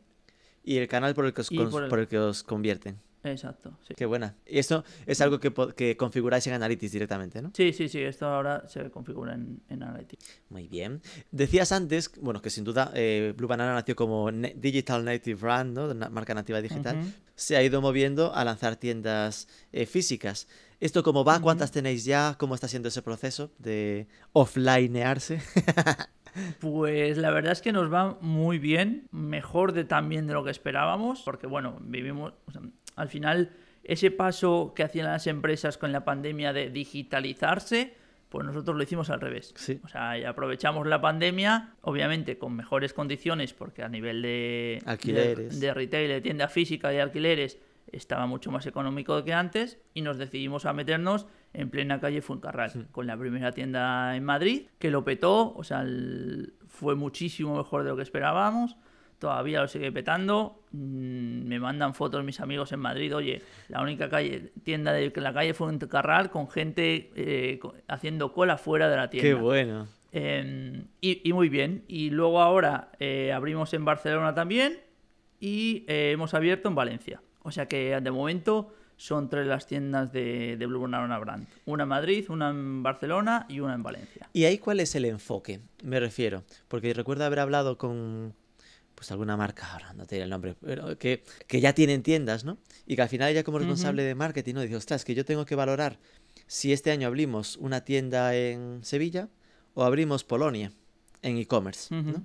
y el canal por el que os, Por el que os convierten. Exacto, sí. Qué buena. Y esto es algo que, que, configuráis en Analytics directamente, ¿no? Sí, sí, sí. Esto ahora se configura en, Analytics. Muy bien. Decías antes, bueno, que sin duda eh, Blue Banana nació como Digital Native Brand, ¿no? marca nativa digital. Se ha ido moviendo a lanzar tiendas eh, físicas. ¿Esto cómo va? ¿Cuántas tenéis ya? ¿Cómo está siendo ese proceso de offlinearse? *laughs* Pues la verdad es que nos va muy bien, mejor de también de lo que esperábamos, porque bueno, vivimos, al final ese paso que hacían las empresas con la pandemia de digitalizarse, pues nosotros lo hicimos al revés. O sea, aprovechamos la pandemia, obviamente con mejores condiciones, porque a nivel de, de, retail, de tienda física, de alquileres, estaba mucho más económico que antes y nos decidimos a meternos en plena calle Fuencarral, con la primera tienda en Madrid, que lo petó, o sea, fue muchísimo mejor de lo que esperábamos, todavía lo sigue petando, Mm, me mandan fotos mis amigos en Madrid, oye, la única calle, tienda de la calle fue carral con gente eh, haciendo cola fuera de la tienda. Qué bueno. Em, y, muy bien. Y luego ahora eh, abrimos en Barcelona también y eh, hemos abierto en Valencia. O sea que de momento son tres las tiendas de, de Blue Banana Brand. Una en Madrid, una en Barcelona y una en Valencia. ¿Y ahí cuál es el enfoque? Me refiero, porque recuerdo haber hablado con pues alguna marca, ahora no te diré el nombre, pero que, ya tienen tiendas, ¿no? Y que al final ella como responsable de marketing, ¿no? Dice, ostras, que yo tengo que valorar si este año abrimos una tienda en Sevilla o abrimos Polonia en e-commerce, ¿no?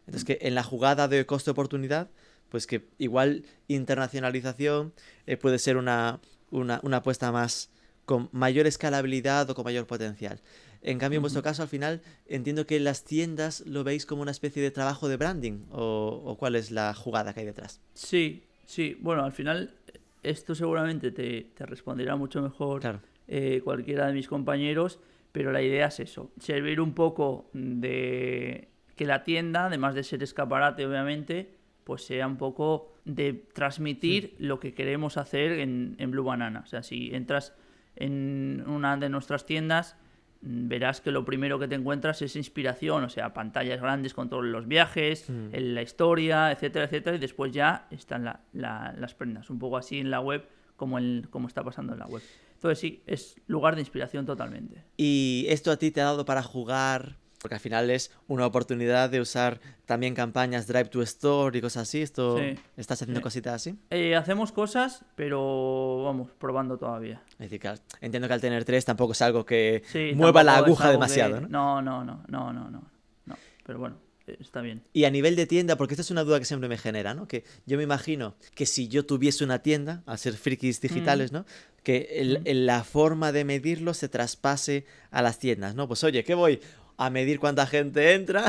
Entonces que en la jugada de coste oportunidad pues que igual internacionalización eh, puede ser una, una apuesta más con mayor escalabilidad o con mayor potencial. En cambio, en vuestro caso, al final, entiendo que las tiendas lo veis como una especie de trabajo de branding, o, cuál es la jugada que hay detrás. Sí, sí, bueno, al final, esto seguramente te, responderá mucho mejor eh, cualquiera de mis compañeros, pero la idea es eso, servir un poco de que la tienda, además de ser escaparate, obviamente, pues sea un poco de transmitir lo que queremos hacer en, en Blue Banana. O sea, si entras en una de nuestras tiendas, Mm, verás que lo primero que te encuentras es inspiración, o sea, pantallas grandes con todos los viajes, mm. en la historia, etcétera, etcétera, y después ya están las prendas, un poco así en la web como, como está pasando en la web. Entonces sí, es lugar de inspiración totalmente. ¿Y esto a ti te ha dado para jugar, porque al final es una oportunidad de usar también campañas Drive to Store y cosas así. Esto, ¿Estás haciendo cositas así? Eh, hacemos cosas, pero vamos, probando todavía. entiendo que al tener tres tampoco es algo que mueva la aguja demasiado, ¿no? No, no, no, no, no, Pero bueno, está bien. Y a nivel de tienda, porque esta es una duda que siempre me genera, ¿no? Que yo me imagino que si yo tuviese una tienda, al ser frikis digitales, mm. ¿no? Que mm. la forma de medirlo se traspase a las tiendas, ¿no? Pues oye, ¿qué voy? a medir cuánta gente entra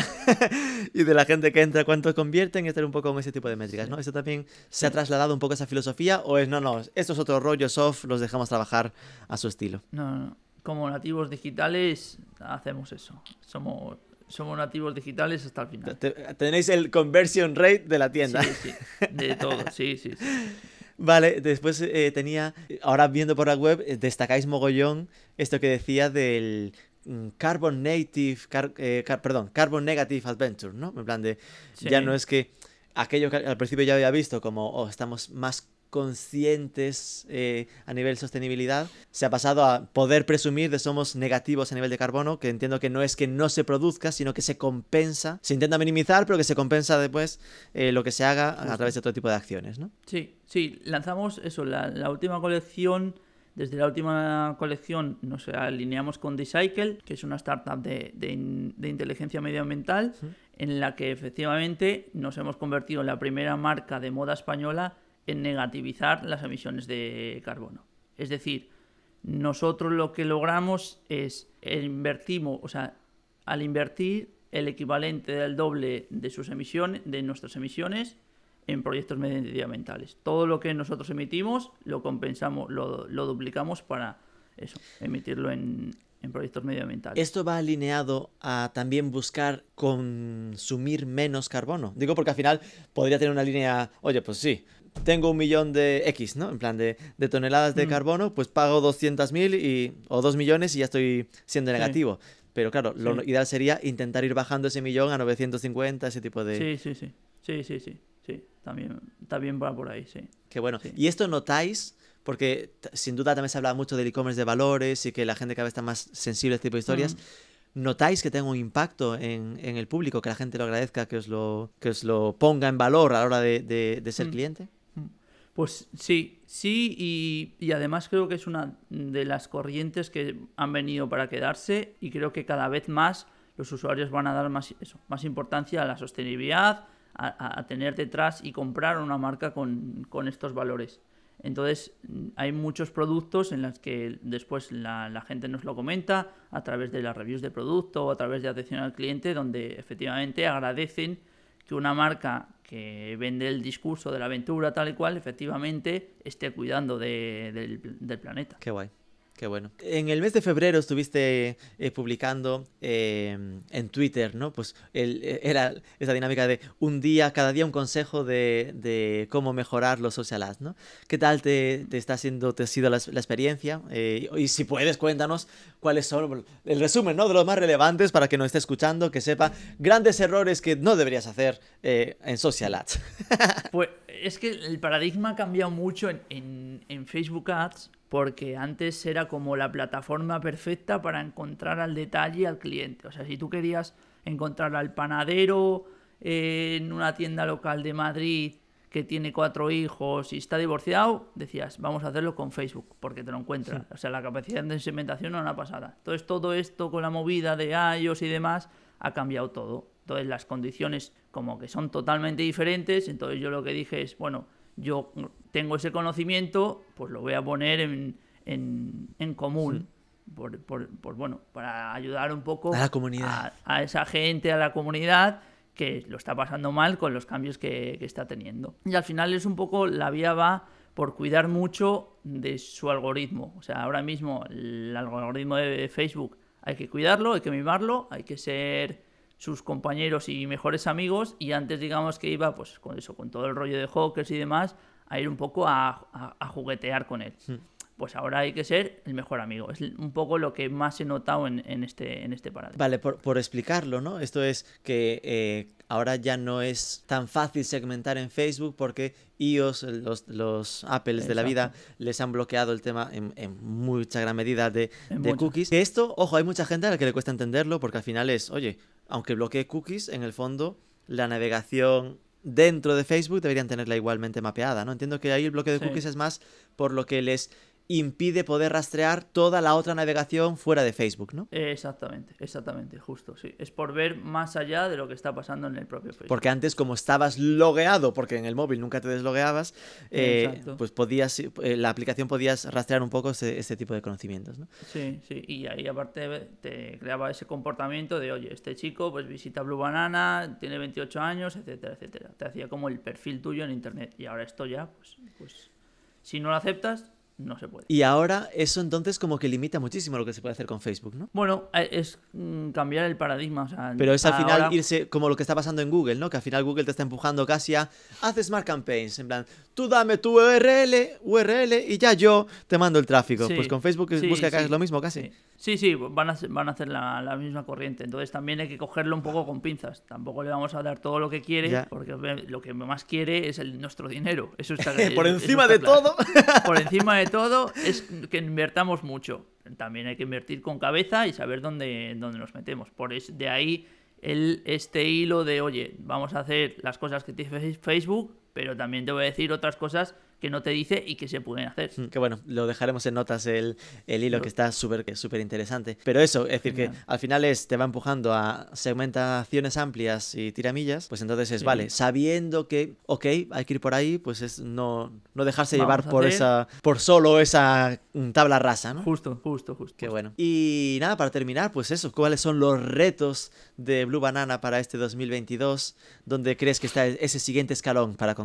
*laughs* y de la gente que entra cuántos convierten y estar un poco con ese tipo de métricas, ¿no? ¿Eso también se ha trasladado un poco esa filosofía o es no, no, estos otros rollos soft los dejamos trabajar a su estilo? No, no, como nativos digitales hacemos eso. Somos somos nativos digitales hasta el final. Tenéis el conversion rate de la tienda. Sí, sí, de todo, sí, sí. *laughs* Vale, después eh, tenía, ahora viendo por la web, eh, destacáis mogollón esto que decía del Mm, carbon Native, eh, perdón, Carbon Negative Adventure, ¿no? En plan de, ya no es que aquello que al principio ya había visto como oh, estamos más conscientes eh, a nivel sostenibilidad, se ha pasado a poder presumir de somos negativos a nivel de carbono, que entiendo que no es que no se produzca, sino que se compensa, se intenta minimizar, pero que se compensa después eh, lo que se haga a, través de otro tipo de acciones, ¿no? Sí, sí, lanzamos eso, la última colección desde la última colección nos alineamos con Decycle, que es una startup de, inteligencia medioambiental, en la que efectivamente nos hemos convertido en la primera marca de moda española en negativizar las emisiones de carbono. Es decir, nosotros lo que logramos es invertimos, o sea, al invertir el equivalente del doble de sus emisiones, de nuestras emisiones, en proyectos medioambientales. Todo lo que nosotros emitimos lo compensamos, lo, lo duplicamos para eso, emitirlo en, en proyectos medioambientales. Esto va alineado a también buscar consumir menos carbono. Digo porque al final podría tener una línea, oye, pues sí, tengo un millón de X, ¿no? En plan de, toneladas de mm. carbono, pues pago 200.000 o 2 millones y ya estoy siendo negativo. Pero claro, lo ideal sería intentar ir bajando ese millón a 950, ese tipo de... Sí, sí, sí. Sí, sí, sí sí. También, también va por ahí, sí. Qué bueno. ¿Y esto notáis? Porque sin duda también se habla mucho del e-commerce de valores y que la gente cada vez está más sensible a este tipo de historias. ¿Notáis que tenga un impacto en, en, el público, que la gente lo agradezca, que os lo, que os lo ponga en valor a la hora de, de, ser mm. cliente? Mm. Pues sí, sí, y, y, además creo que es una de las corrientes que han venido para quedarse y creo que cada vez más los usuarios van a dar más, eso, más importancia a la sostenibilidad, a, tener detrás y comprar una marca con, estos valores. Entonces mm, hay muchos productos en los que después la, gente nos lo comenta a través de las reviews de producto o a través de atención al cliente donde efectivamente agradecen que una marca que vende el discurso de la aventura tal y cual efectivamente esté cuidando del, del planeta. Qué guay. Qué bueno. En el mes de febrero estuviste eh, publicando em, en Twitter, ¿no? Pues e, era esa dinámica de un día, cada día un consejo de, cómo mejorar los social ads, ¿no? ¿Qué tal te, está haciendo, te ha sido la, experiencia? Eh, y si puedes, cuéntanos cuáles son el resumen, ¿no? De los más relevantes para que nos esté escuchando, que sepa grandes errores que no deberías hacer eh, en social ads. *laughs* pues es que el paradigma ha cambiado mucho en Facebook Ads porque antes era como la plataforma perfecta para encontrar al detalle al cliente. O sea, si tú querías encontrar al panadero eh, en una tienda local de Madrid que tiene cuatro hijos y está divorciado, decías, vamos a hacerlo con Facebook, porque te lo encuentras. O sea, la capacidad de segmentación no ha pasada. Entonces, todo esto con la movida de iOS y demás ha cambiado todo. Entonces, las condiciones como que son totalmente diferentes. Entonces, yo lo que dije es, bueno, yo tengo ese conocimiento, pues lo voy a poner en, en, en común. Por, por, bueno, para ayudar un poco a, la comunidad. A, esa gente, a la comunidad que lo está pasando mal con los cambios que, que está teniendo. Y al final es un poco, la vía va por cuidar mucho de su algoritmo. O sea, ahora mismo el algoritmo de Facebook hay que cuidarlo, hay que mimarlo, hay que ser sus compañeros y mejores amigos y antes digamos que iba pues con eso, con todo el rollo de hawkers y demás, a ir un poco a, juguetear con él. Mm. Pues ahora hay que ser el mejor amigo. Es un poco lo que más he notado en, este, en este paradigma. Vale, por, explicarlo, ¿no? Esto es que eh, ahora ya no es tan fácil segmentar en Facebook porque iOS, los, los Apples de la vida, les han bloqueado el tema en, mucha gran medida de, de cookies. Que esto, ojo, hay mucha gente a la que le cuesta entenderlo porque al final es, oye, aunque bloquee cookies, en el fondo la navegación dentro de Facebook deberían tenerla igualmente mapeada, ¿no? Entiendo que ahí el bloque de cookies es más por lo que les impide poder rastrear toda la otra navegación fuera de Facebook, ¿no? Exactamente, exactamente, justo, sí. Es por ver más allá de lo que está pasando en el propio Facebook. Porque antes, como estabas logueado, porque en el móvil nunca te deslogueabas, eh, pues podías, eh, la aplicación podías rastrear un poco ese, tipo de conocimientos, ¿no? Sí, sí, y ahí aparte te creaba ese comportamiento de, oye, este chico pues visita Blue Banana, tiene 28 años, etcétera, etcétera. Te hacía como el perfil tuyo en Internet y ahora esto ya, pues, pues si no lo aceptas, no se puede. Y ahora eso entonces como que limita muchísimo lo que se puede hacer con Facebook, ¿no? Bueno, eh, es mm, cambiar el paradigma. Pero es al final irse como lo que está pasando en Google, ¿no? Que al final Google te está empujando casi a haz Smart Campaigns, en plan, tú dame tu URL, URL y ya yo te mando el tráfico. pues con Facebook es busca casi lo mismo casi. Sí, sí, van, a, van a hacer la, misma corriente. Entonces también hay que cogerlo un poco con pinzas. Tampoco le vamos a dar todo lo que quiere, porque lo que más quiere es el, nuestro dinero. Eso está *laughs* Por encima de todo. Por encima de todo es que invertamos mucho. También hay que invertir con cabeza y saber dónde, dónde nos metemos. Por es, de ahí el, este hilo de, oye, vamos a hacer las cosas que te dice Facebook, pero también te voy a decir otras cosas que no te dice y que se pueden hacer. Mm, que bueno, lo dejaremos en notas el, el hilo que está súper súper interesante. Pero eso, es decir, que al final te va empujando a segmentaciones amplias y tiramillas, pues entonces es, vale, sabiendo que, ok, hay que ir por ahí, pues es no, no dejarse llevar por esa, por solo esa mm, tabla rasa, ¿no? Justo, justo, justo. Qué bueno. Y nada, para terminar, pues eso, ¿cuáles son los retos de Blue Banana para este 2022? ¿Dónde crees que está ese siguiente escalón para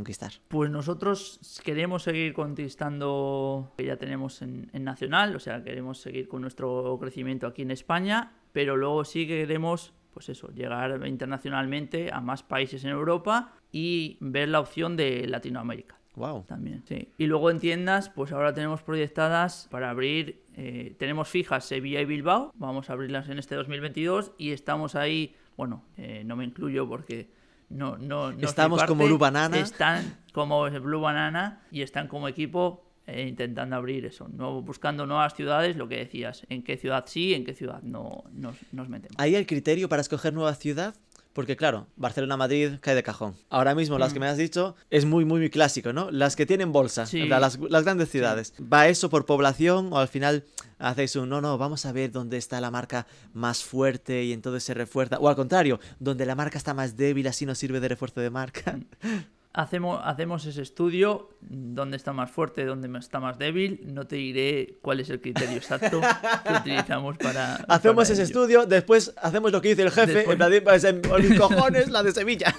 pues nosotros queremos seguir conquistando que ya tenemos en, Nacional, o sea, queremos seguir con nuestro crecimiento aquí en España, pero luego sí queremos pues eso, llegar internacionalmente a más países en Europa y ver la opción de Latinoamérica. Wow. También, sí. Y luego en tiendas, pues ahora tenemos proyectadas para abrir, eh, tenemos fijas Sevilla y Bilbao, vamos a abrirlas en este 2022 y estamos ahí, bueno, eh, no me incluyo porque no, no, Estamos como Blue Banana. Están como Blue Banana y están como equipo eh, intentando abrir eso, buscando nuevas ciudades, lo que decías, en qué ciudad sí, en qué ciudad no nos, nos metemos. ¿Hay el criterio para escoger nueva ciudad? Porque claro, Barcelona-Madrid cae de cajón. Ahora mismo las mm. que me has dicho es muy, muy, muy clásico, ¿no? Las que tienen bolsa, las, grandes ciudades. ¿Va eso por población o al final hacéis un, no, no, vamos a ver dónde está la marca más fuerte y entonces se refuerza? O al contrario, donde la marca está más débil así nos sirve de refuerzo de marca. Mm. *laughs* hacemos, hacemos ese estudio, dónde está más fuerte, dónde está más débil. No te diré cuál es el criterio exacto que utilizamos para. *laughs* Hacemos ese estudio, después hacemos lo que dice el jefe, después... Pues, en *laughs* cojones, la de Sevilla.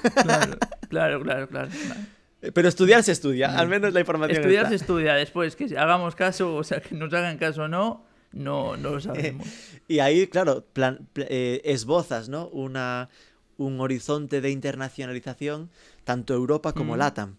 claro, claro, claro, eh, Pero estudiar se estudia, mm. al menos la información. Estudiar se estudia, después que hagamos caso, o sea, que nos hagan caso o no, no, no lo sabemos. *laughs* y ahí, claro, eh, esbozas, ¿no? Una, un horizonte de internacionalización tanto Europa como mm. LATAM.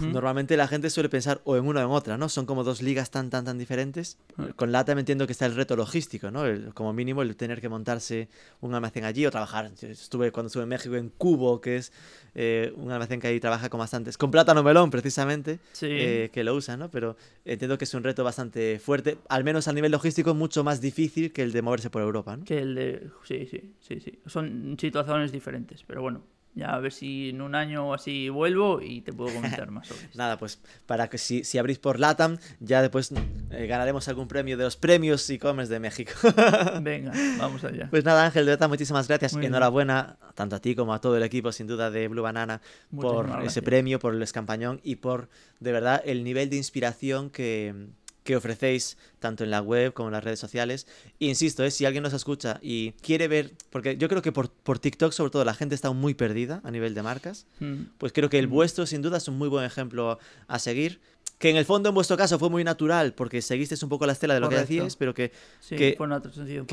Normalmente la gente suele pensar o en una o en otra, ¿no? Son como dos ligas tan, tan, tan diferentes. Con LATAM entiendo que está el reto logístico, ¿no? como mínimo el tener que montarse un almacén allí o trabajar. estuve cuando estuve en México en Cubo, que es eh, un almacén que ahí trabaja con bastantes, con plátano melón precisamente, eh, que lo usan, ¿no? Pero entiendo que es un reto bastante fuerte, al menos a nivel logístico mucho más difícil que el de moverse por Europa, ¿no? Que el de... Sí, sí, sí, sí. Son situaciones diferentes, pero bueno, ya a ver si en un año o así vuelvo y te puedo comentar *laughs* más sobre Nada, pues para que si, abrís por LATAM, ya después eh, ganaremos algún premio de los premios e-commerce de México. *laughs* Venga, vamos allá. Pues nada, Ángel, de verdad, muchísimas gracias. Enhorabuena tanto a ti como a todo el equipo, sin duda, de Blue Banana por ese premio, por el escampañón y por, de verdad, el nivel de inspiración que que ofrecéis tanto en la web como en las redes sociales. insisto, es eh, si alguien nos escucha y quiere ver, porque yo creo que por, TikTok sobre todo la gente está muy perdida a nivel de marcas, mm. pues creo que el mm. vuestro sin duda es un muy buen ejemplo a seguir. Que en el fondo en vuestro caso fue muy natural porque seguisteis un poco la estela de lo que decías, pero que, que,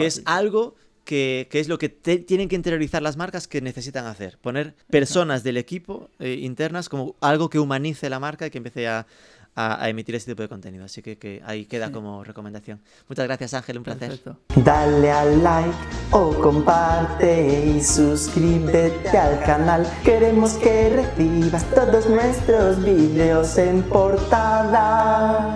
es algo que, es lo que tienen que interiorizar las marcas que necesitan hacer. Poner personas del equipo eh, internas como algo que humanice la marca y que empiece a, a, emitir este tipo de contenido. Así que, ahí queda como recomendación. Muchas gracias Ángel, un placer. Dale al like o comparte y suscríbete al canal. Queremos que recibas todos nuestros videos en portada.